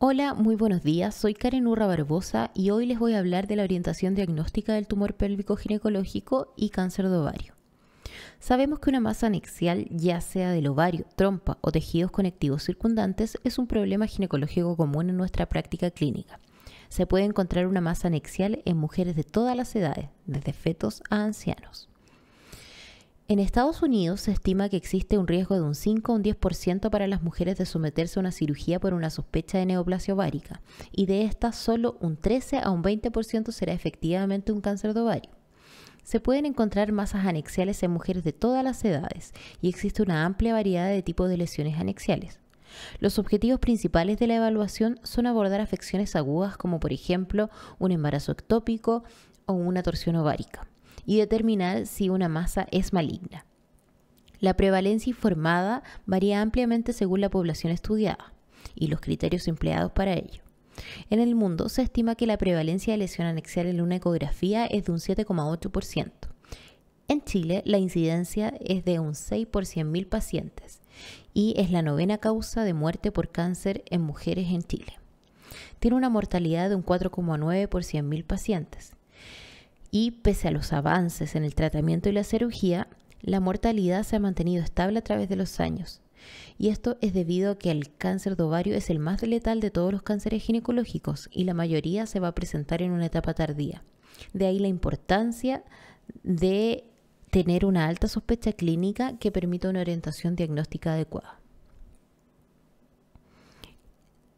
Hola, muy buenos días. Soy Karen Urra Barbosa y hoy les voy a hablar de la orientación diagnóstica del tumor pélvico ginecológico y cáncer de ovario. Sabemos que una masa anexial, ya sea del ovario, trompa o tejidos conectivos circundantes, es un problema ginecológico común en nuestra práctica clínica. Se puede encontrar una masa anexial en mujeres de todas las edades, desde fetos a ancianos. En Estados Unidos se estima que existe un riesgo de un 5 a un 10% para las mujeres de someterse a una cirugía por una sospecha de neoplasia ovárica, y de estas solo un 13 a un 20% será efectivamente un cáncer de ovario. Se pueden encontrar masas anexiales en mujeres de todas las edades y existe una amplia variedad de tipos de lesiones anexiales. Los objetivos principales de la evaluación son abordar afecciones agudas como por ejemplo un embarazo ectópico o una torsión ovárica y determinar si una masa es maligna. La prevalencia informada varía ampliamente según la población estudiada y los criterios empleados para ello. En el mundo se estima que la prevalencia de lesión anexial en una ecografía es de un 7,8%. En Chile, la incidencia es de un 6 por 100.000 pacientes y es la novena causa de muerte por cáncer en mujeres en Chile. Tiene una mortalidad de un 4,9 por 100.000 pacientes y pese a los avances en el tratamiento y la cirugía, la mortalidad se ha mantenido estable a través de los años. Y esto es debido a que el cáncer de ovario es el más letal de todos los cánceres ginecológicos y la mayoría se va a presentar en una etapa tardía. De ahí la importancia de tener una alta sospecha clínica que permita una orientación diagnóstica adecuada.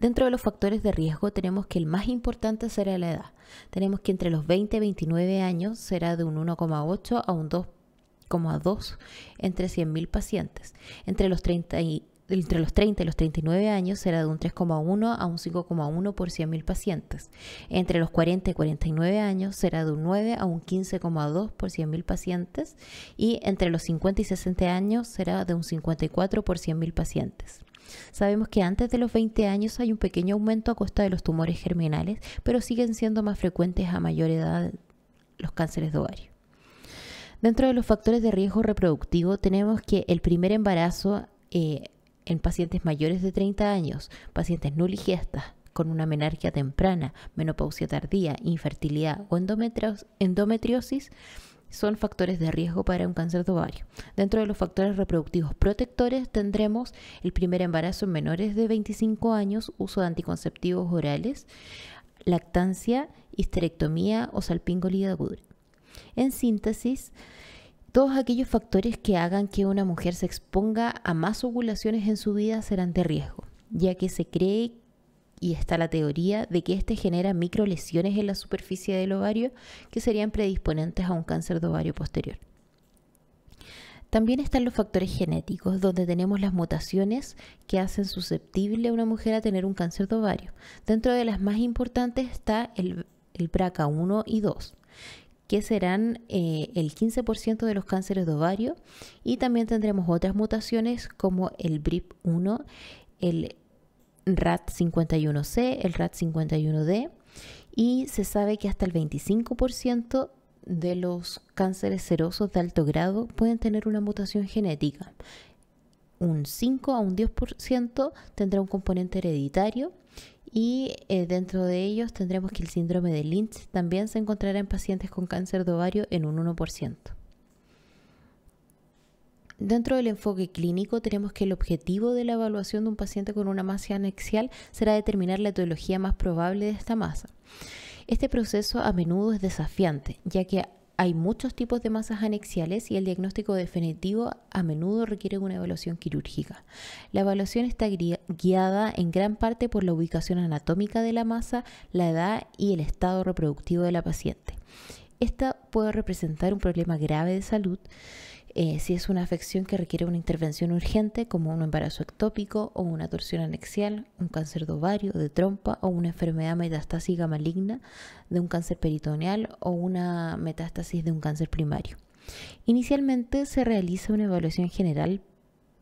Dentro de los factores de riesgo tenemos que el más importante será la edad. Tenemos que entre los 20 y 29 años será de un 1,8 a un 2,2 entre 100.000 pacientes. Entre los 30 y entre los 30 y los 39 años será de un 3,1 a un 5,1 por 100.000 pacientes. Entre los 40 y 49 años será de un 9 a un 15,2 por 100.000 pacientes. Y entre los 50 y 60 años será de un 54 por 100.000 pacientes. Sabemos que antes de los 20 años hay un pequeño aumento a costa de los tumores germinales, pero siguen siendo más frecuentes a mayor edad los cánceres de ovario. Dentro de los factores de riesgo reproductivo tenemos que el primer embarazo eh, en pacientes mayores de 30 años, pacientes nuligestas, con una menarquia temprana, menopausia tardía, infertilidad o endometriosis son factores de riesgo para un cáncer de ovario. Dentro de los factores reproductivos protectores tendremos el primer embarazo en menores de 25 años, uso de anticonceptivos orales, lactancia, histerectomía o salpingolida En síntesis, todos aquellos factores que hagan que una mujer se exponga a más ovulaciones en su vida serán de riesgo, ya que se cree y está la teoría de que este genera microlesiones en la superficie del ovario que serían predisponentes a un cáncer de ovario posterior. También están los factores genéticos, donde tenemos las mutaciones que hacen susceptible a una mujer a tener un cáncer de ovario. Dentro de las más importantes está el, BRCA1 y 2, que serán eh, el 15% de los cánceres de ovario, y también tendremos otras mutaciones como el BRIP1, el RAT51C, el RAT51D, y se sabe que hasta el 25% de los cánceres serosos de alto grado pueden tener una mutación genética. Un 5 a un 10% tendrá un componente hereditario y eh, dentro de ellos tendremos que el síndrome de Lynch también se encontrará en pacientes con cáncer de ovario en un 1%. Dentro del enfoque clínico tenemos que el objetivo de la evaluación de un paciente con una masa anexial será determinar la etiología más probable de esta masa. Este proceso a menudo es desafiante, ya que hay muchos tipos de masas anexiales y el diagnóstico definitivo a menudo requiere una evaluación quirúrgica. La evaluación está guiada en gran parte por la ubicación anatómica de la masa, la edad y el estado reproductivo de la paciente. Esta puede representar un problema grave de salud eh, si es una afección que requiere una intervención urgente, como un embarazo ectópico o una torsión anexial, un cáncer de ovario, de trompa o una enfermedad metastásica maligna de un cáncer peritoneal o una metástasis de un cáncer primario. Inicialmente se realiza una evaluación general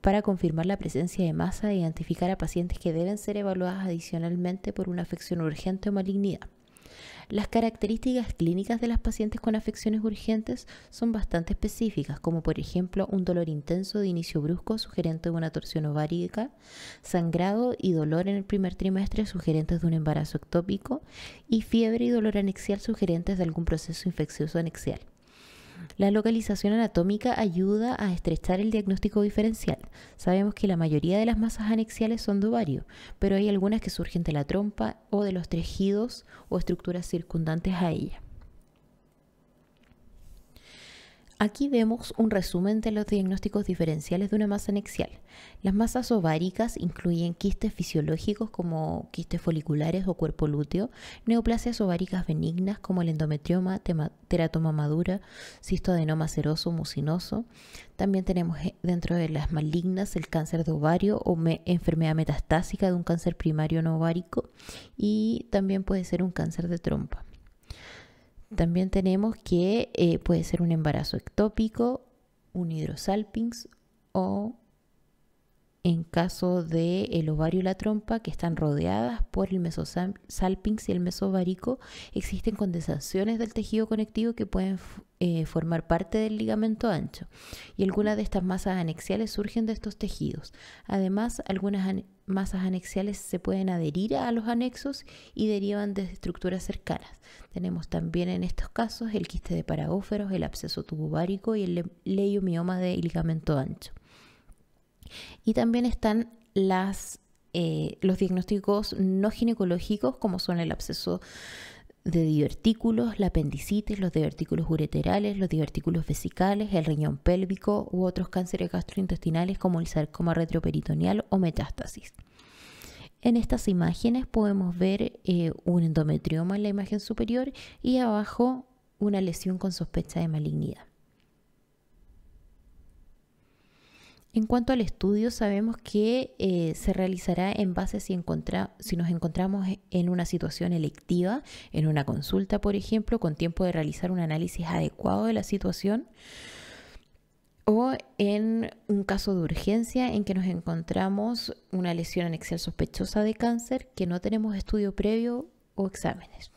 para confirmar la presencia de masa e identificar a pacientes que deben ser evaluadas adicionalmente por una afección urgente o malignidad. Las características clínicas de las pacientes con afecciones urgentes son bastante específicas, como por ejemplo un dolor intenso de inicio brusco sugerente de una torsión ovárica, sangrado y dolor en el primer trimestre sugerentes de un embarazo ectópico y fiebre y dolor anexial sugerentes de algún proceso infeccioso anexial. La localización anatómica ayuda a estrechar el diagnóstico diferencial. Sabemos que la mayoría de las masas anexiales son de pero hay algunas que surgen de la trompa o de los tejidos o estructuras circundantes a ella. Aquí vemos un resumen de los diagnósticos diferenciales de una masa anexial. Las masas ováricas incluyen quistes fisiológicos como quistes foliculares o cuerpo lúteo, neoplasias ováricas benignas como el endometrioma, teratoma madura, cistoadenoma seroso, mucinoso. También tenemos eh, dentro de las malignas el cáncer de ovario o enfermedad metastásica de un cáncer primario no ovárico y también puede ser un cáncer de trompa. También tenemos que eh, puede ser un embarazo ectópico, un hidrosalpinx o en caso de el ovario y la trompa que están rodeadas por el mesosalpings y el mesovarico, existen condensaciones del tejido conectivo que pueden eh, formar parte del ligamento ancho y algunas de estas masas anexiales surgen de estos tejidos. Además, algunas masas anexiales se pueden adherir a los anexos y derivan de estructuras cercanas. Tenemos también en estos casos el quiste de paragóferos, el absceso tubovárico y el leiomioma de ligamento ancho. Y también están las, eh, los diagnósticos no ginecológicos como son el absceso de divertículos, la apendicitis, los divertículos ureterales, los divertículos vesicales, el riñón pélvico u otros cánceres gastrointestinales como el sarcoma retroperitoneal o metástasis. En estas imágenes podemos ver eh, un endometrioma en la imagen superior y abajo una lesión con sospecha de malignidad. En cuanto al estudio, sabemos que eh, se realizará en base si, si nos encontramos en una situación electiva, en una consulta, por ejemplo, con tiempo de realizar un análisis adecuado de la situación, o en un caso de urgencia en que nos encontramos una lesión anexial sospechosa de cáncer que no tenemos estudio previo o exámenes.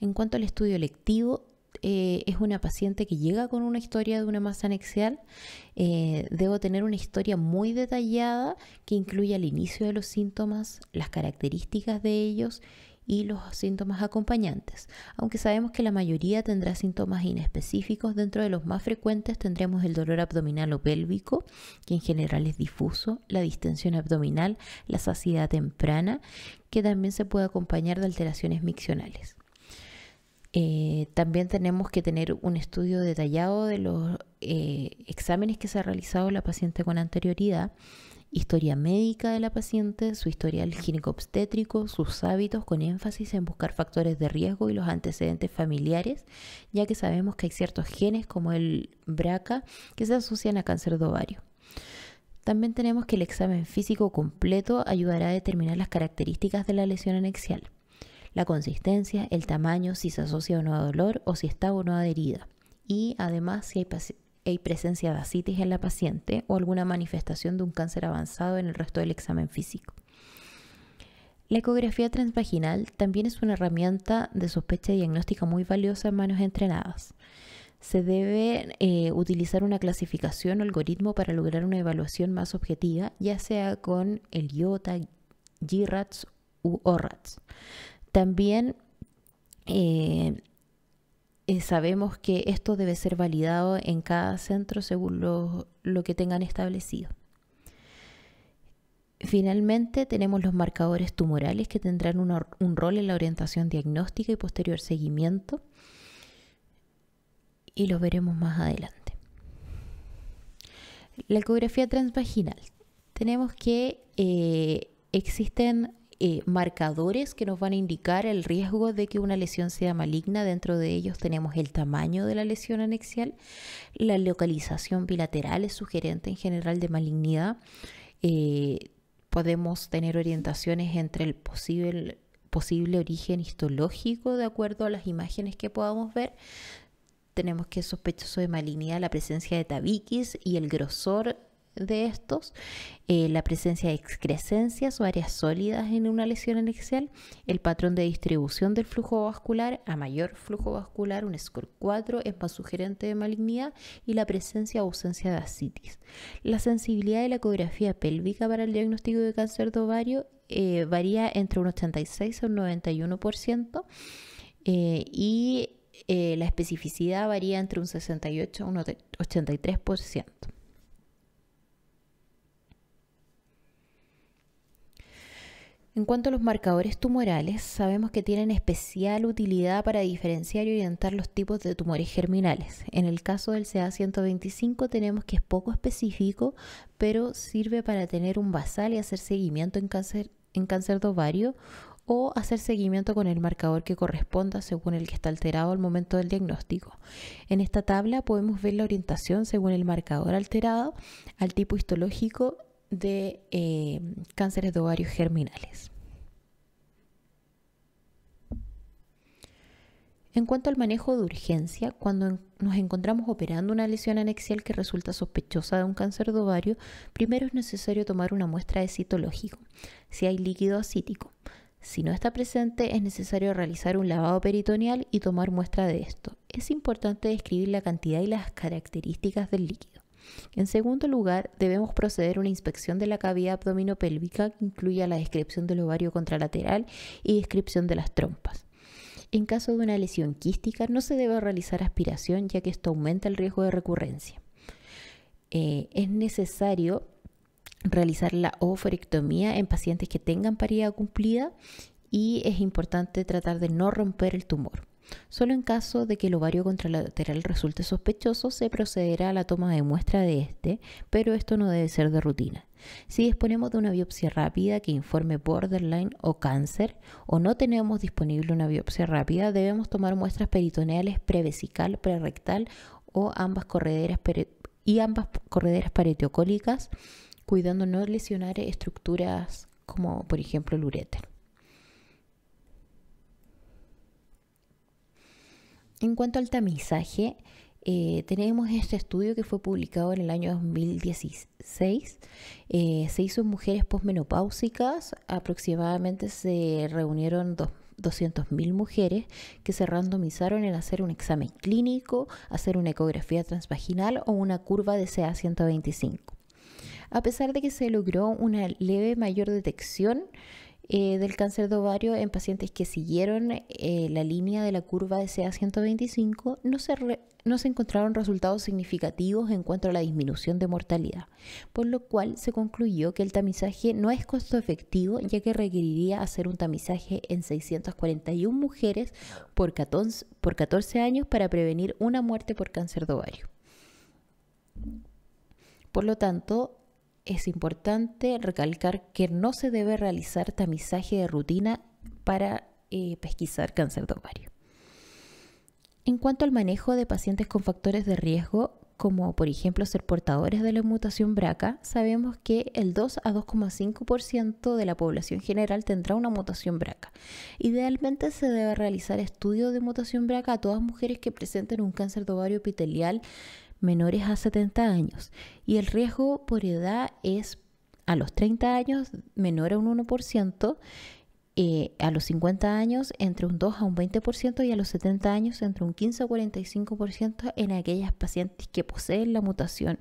En cuanto al estudio electivo, eh, es una paciente que llega con una historia de una masa anexial. Eh, debo tener una historia muy detallada que incluya el inicio de los síntomas, las características de ellos y los síntomas acompañantes. Aunque sabemos que la mayoría tendrá síntomas inespecíficos, dentro de los más frecuentes tendremos el dolor abdominal o pélvico, que en general es difuso, la distensión abdominal, la saciedad temprana, que también se puede acompañar de alteraciones miccionales. Eh, también tenemos que tener un estudio detallado de los eh, exámenes que se ha realizado la paciente con anterioridad, historia médica de la paciente, su historial gineco-obstétrico, sus hábitos con énfasis en buscar factores de riesgo y los antecedentes familiares, ya que sabemos que hay ciertos genes como el BRCA que se asocian a cáncer de ovario. También tenemos que el examen físico completo ayudará a determinar las características de la lesión anexial la consistencia, el tamaño, si se asocia o no a dolor o si está o no adherida. Y además si hay, presencia de asitis en la paciente o alguna manifestación de un cáncer avanzado en el resto del examen físico. La ecografía transvaginal también es una herramienta de sospecha y diagnóstica muy valiosa en manos entrenadas. Se debe eh, utilizar una clasificación o algoritmo para lograr una evaluación más objetiva, ya sea con el IOTA, GRATS u ORATS. También eh, eh, sabemos que esto debe ser validado en cada centro según lo, que tengan establecido. Finalmente, tenemos los marcadores tumorales que tendrán un rol en la orientación diagnóstica y posterior seguimiento y lo veremos más adelante. La ecografía transvaginal. Tenemos que eh, existen eh, marcadores que nos van a indicar el riesgo de que una lesión sea maligna. Dentro de ellos tenemos el tamaño de la lesión anexial, la localización bilateral es sugerente en general de malignidad. Eh, podemos tener orientaciones entre el posible, posible origen histológico de acuerdo a las imágenes que podamos ver. Tenemos que es sospechoso de malignidad la presencia de tabiquis y el grosor de estos, eh, la presencia de excrescencias o áreas sólidas en una lesión anexial, el patrón de distribución del flujo vascular a mayor flujo vascular, un score 4 es más sugerente de malignidad y la presencia o ausencia de ascitis. La sensibilidad de la ecografía pélvica para el diagnóstico de cáncer de ovario eh, varía entre un 86 a un 91% y eh, la especificidad varía entre un 68 a un 83%. En cuanto a los marcadores tumorales, sabemos que tienen especial utilidad para diferenciar y orientar los tipos de tumores germinales. En el caso del CA125 tenemos que es poco específico, pero sirve para tener un basal y hacer seguimiento en cáncer, en cáncer de ovario o hacer seguimiento con el marcador que corresponda según el que está alterado al momento del diagnóstico. En esta tabla podemos ver la orientación según el marcador alterado al tipo histológico de eh, cánceres de ovarios germinales. En cuanto al manejo de urgencia, cuando nos encontramos operando una lesión anexial que resulta sospechosa de un cáncer de ovario, primero es necesario tomar una muestra de citológico, si hay líquido acítico. Si no está presente, es necesario realizar un lavado peritoneal y tomar muestra de esto. Es importante describir la cantidad y las características del líquido. En segundo lugar, debemos proceder a una inspección de la cavidad abdominopélvica que incluya la descripción del ovario contralateral y descripción de las trompas. En caso de una lesión quística, no se debe realizar aspiración ya que esto aumenta el riesgo de recurrencia. Eh, es necesario realizar la oforectomía en pacientes que tengan paridad cumplida y es importante tratar de no romper el tumor. Solo en caso de que el ovario contralateral resulte sospechoso, se procederá a la toma de muestra de este, pero esto no debe ser de rutina. Si disponemos de una biopsia rápida que informe borderline o cáncer, o no tenemos disponible una biopsia rápida, debemos tomar muestras peritoneales prevesical, prerectal o ambas correderas y ambas correderas pareteocólicas, cuidando no lesionar estructuras como por ejemplo el uréter. En cuanto al tamizaje, eh, tenemos este estudio que fue publicado en el año 2016. Eh, se hizo en mujeres posmenopáusicas, aproximadamente se reunieron 200.000 mujeres que se randomizaron en hacer un examen clínico, hacer una ecografía transvaginal o una curva de CA125. A pesar de que se logró una leve mayor detección, eh, del cáncer de ovario en pacientes que siguieron eh, la línea de la curva de CA125 no se, encontraron resultados significativos en cuanto a la disminución de mortalidad, por lo cual se concluyó que el tamizaje no es costo efectivo ya que requeriría hacer un tamizaje en 641 mujeres por por 14 años para prevenir una muerte por cáncer de ovario. Por lo tanto, es importante recalcar que no se debe realizar tamizaje de rutina para eh, pesquisar cáncer de ovario. En cuanto al manejo de pacientes con factores de riesgo, como por ejemplo ser portadores de la mutación BRCA, sabemos que el 2 a 2,5% de la población general tendrá una mutación BRCA. Idealmente se debe realizar estudio de mutación BRCA a todas mujeres que presenten un cáncer de ovario epitelial menores a 70 años y el riesgo por edad es a los 30 años menor a un 1%, eh, a los 50 años entre un 2 a un 20% y a los 70 años entre un 15 a 45% en aquellas pacientes que poseen la mutación.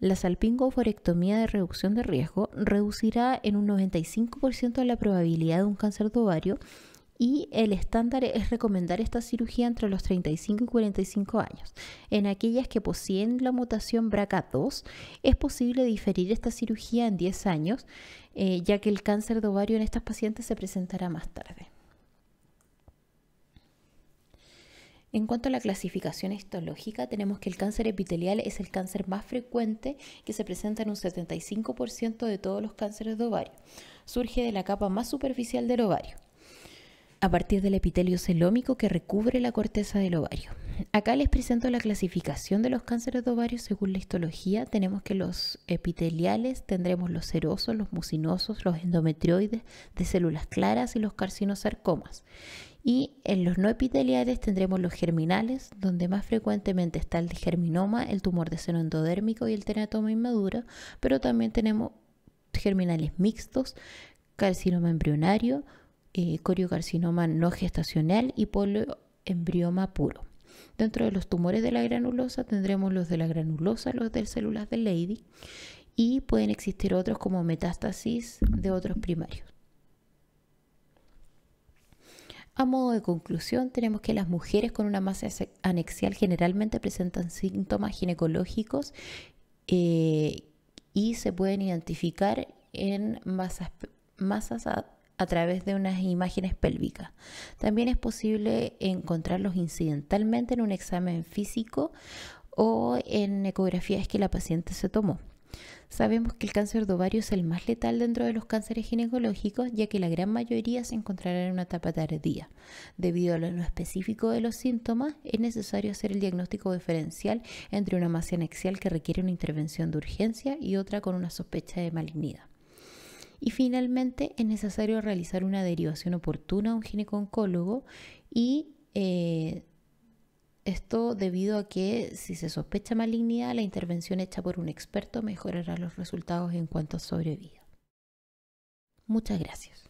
La salpingoforectomía de reducción de riesgo reducirá en un 95% la probabilidad de un cáncer de ovario y el estándar es recomendar esta cirugía entre los 35 y 45 años. En aquellas que poseen la mutación BRCA2 es posible diferir esta cirugía en 10 años, eh, ya que el cáncer de ovario en estas pacientes se presentará más tarde. En cuanto a la clasificación histológica, tenemos que el cáncer epitelial es el cáncer más frecuente que se presenta en un 75% de todos los cánceres de ovario. Surge de la capa más superficial del ovario a partir del epitelio celómico que recubre la corteza del ovario. Acá les presento la clasificación de los cánceres de ovario según la histología. Tenemos que los epiteliales tendremos los serosos, los mucinosos, los endometrioides de células claras y los carcinosarcomas. Y en los no epiteliales tendremos los germinales, donde más frecuentemente está el germinoma, el tumor de seno endodérmico y el teratoma inmaduro, pero también tenemos germinales mixtos, carcinoma embrionario, eh, coriocarcinoma no gestacional y polioembrioma puro. Dentro de los tumores de la granulosa tendremos los de la granulosa, los de células de Lady y pueden existir otros como metástasis de otros primarios. A modo de conclusión, tenemos que las mujeres con una masa anexial generalmente presentan síntomas ginecológicos eh, y se pueden identificar en masas, masas a través de unas imágenes pélvicas. También es posible encontrarlos incidentalmente en un examen físico o en ecografías que la paciente se tomó. Sabemos que el cáncer de ovario es el más letal dentro de los cánceres ginecológicos, ya que la gran mayoría se encontrará en una etapa tardía. Debido a lo específico de los síntomas, es necesario hacer el diagnóstico diferencial entre una masa anexial que requiere una intervención de urgencia y otra con una sospecha de malignidad. Y finalmente es necesario realizar una derivación oportuna a un gineco-oncólogo y eh, esto debido a que si se sospecha malignidad, la intervención hecha por un experto mejorará los resultados en cuanto a sobrevida. Muchas gracias.